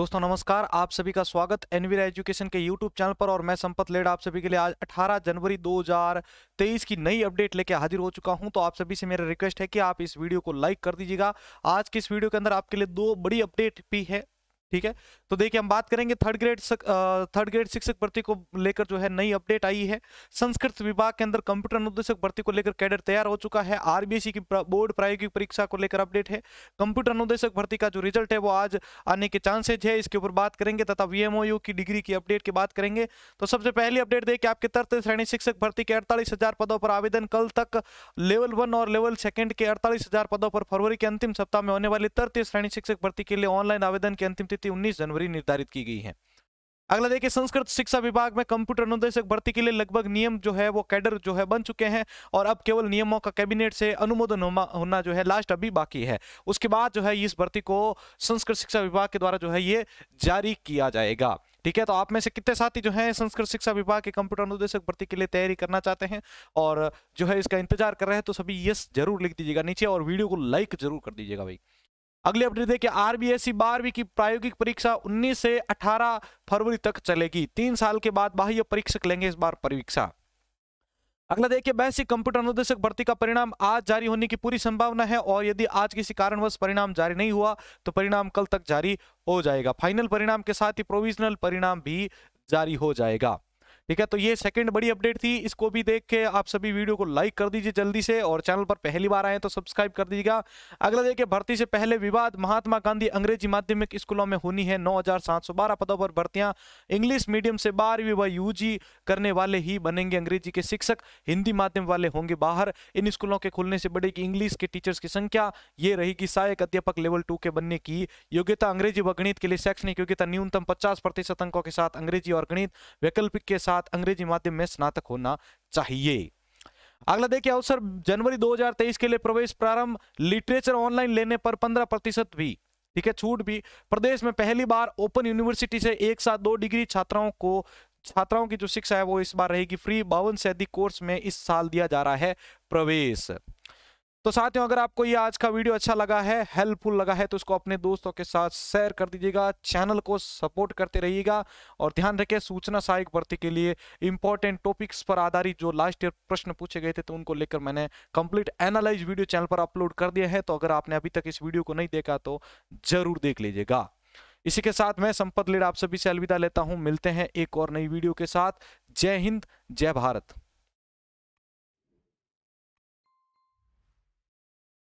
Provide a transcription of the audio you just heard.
दोस्तों नमस्कार आप सभी का स्वागत एनवीरा एजुकेशन के यूट्यूब चैनल पर और मैं संपत लेड आप सभी के लिए आज 18 जनवरी 2023 की नई अपडेट लेके हाजिर हो चुका हूं तो आप सभी से मेरा रिक्वेस्ट है कि आप इस वीडियो को लाइक कर दीजिएगा आज की इस वीडियो के अंदर आपके लिए दो बड़ी अपडेट भी है ठीक है तो देखिए हम बात करेंगे थर्ड ग्रेड थर्ड ग्रेड शिक्षक भर्ती को लेकर जो है नई अपडेट आई है संस्कृत विभाग के अंदर कंप्यूटर अनुदेशक भर्ती को लेकर कैडर तैयार हो चुका है आरबीएससी की बोर्ड प्रायोगिक परीक्षा को लेकर अपडेट है कंप्यूटर अनुदेशक भर्ती का जो रिजल्ट है वो आज आने के चांसेज है इसके ऊपर बात करेंगे तथा वीएमओयू की डिग्री की अपडेट की बात करेंगे तो सबसे पहली अपडेट देखिए आपके तर्क श्रेणी शिक्षक भर्ती के अड़तालीस पदों पर आवेदन कल तक लेवल वन और लेवल सेकेंड के अड़तालीस पदों पर फरवरी के अंतिम सप्ताह में होने वाली तृतीय श्रेणी शिक्षक भर्ती के लिए ऑनलाइन आवेदन की अंतिम तिथि 19 जनवरी निर्धारित की गई है अगला देखिए संस्कृत शिक्षा विभाग में कंप्यूटर अनुदेशक भर्ती के लिए लगभग नियम जो है वो कैडर जो है बन चुके हैं और अब केवल नियमों का कैबिनेट से अनुमोदन होना जो है लास्ट अभी बाकी है उसके बाद जो है इस भर्ती को संस्कृत शिक्षा विभाग के द्वारा जो है ये जारी किया जाएगा ठीक है तो आप में से कितने साथी जो हैं संस्कृत शिक्षा विभाग के कंप्यूटर अनुदेशक भर्ती के लिए तैयारी करना चाहते हैं और जो है इसका इंतजार कर रहे हैं तो सभी यस जरूर लिख दीजिएगा नीचे और वीडियो को लाइक जरूर कर दीजिएगा भाई अगली अपडेट देखिए आरबीएसई बारहवीं की प्रायोगिक परीक्षा 19 से 18 फरवरी तक चलेगी तीन साल के बाद बाह्य परीक्षक लेंगे इस बार परीक्षा अगला देखिए बैसी कंप्यूटर अनुदेशक भर्ती का परिणाम आज जारी होने की पूरी संभावना है और यदि आज किसी कारणवश परिणाम जारी नहीं हुआ तो परिणाम कल तक जारी हो जाएगा फाइनल परिणाम के साथ ही प्रोविजनल परिणाम भी जारी हो जाएगा ठीक है तो ये सेकंड बड़ी अपडेट थी इसको भी देख के आप सभी वीडियो को लाइक कर दीजिए जल्दी से और चैनल पर पहली बार आए तो सब्सक्राइब कर दीजिएगा अगला देखिए भर्ती से पहले विवाद महात्मा गांधी अंग्रेजी माध्यमिक स्कूलों में होनी है नौ पदों पर भर्तियां इंग्लिश मीडियम से बारहवीं व यूजी करने वाले ही बनेंगे अंग्रेजी के शिक्षक हिंदी माध्यम वाले होंगे बाहर इन स्कूलों के खुलने से बढ़ेगी इंग्लिश के टीचर्स की संख्या ये रहेगी सहायक अध्यापक लेवल टू के बनने की योग्यता अंग्रेजी व गणित के लिए शैक्षणिक योग्यता न्यूनतम पचास प्रतिशत अंकों के साथ अंग्रेजी और गणित वैकल्पिक के साथ साथ अंग्रेजी माध्यम में स्नातक होना चाहिए अगला देखिए अवसर जनवरी 2023 के लिए प्रवेश प्रारंभ लिटरेचर ऑनलाइन लेने पर 15 प्रतिशत भी ठीक है छूट भी प्रदेश में पहली बार ओपन यूनिवर्सिटी से एक साथ दो डिग्री छात्राओं को छात्राओं की जो शिक्षा है वो इस बार रहेगी फ्री बावन से अधिक कोर्स में इस साल दिया जा रहा है प्रवेश तो साथियों अगर आपको ये आज का वीडियो अच्छा लगा है हेल्पफुल लगा है तो उसको अपने दोस्तों के साथ शेयर कर दीजिएगा चैनल को सपोर्ट करते रहिएगा और ध्यान रखिए सूचना सहायक भर्ती के लिए इंपॉर्टेंट टॉपिक्स पर आधारित जो लास्ट ईयर प्रश्न पूछे गए थे तो उनको लेकर मैंने कंप्लीट एनालाइज वीडियो चैनल पर अपलोड कर दिया है तो अगर आपने अभी तक इस वीडियो को नहीं देखा तो जरूर देख लीजिएगा इसी के साथ मैं संपत लीड आप सभी से अलविदा लेता हूँ मिलते हैं एक और नई वीडियो के साथ जय हिंद जय भारत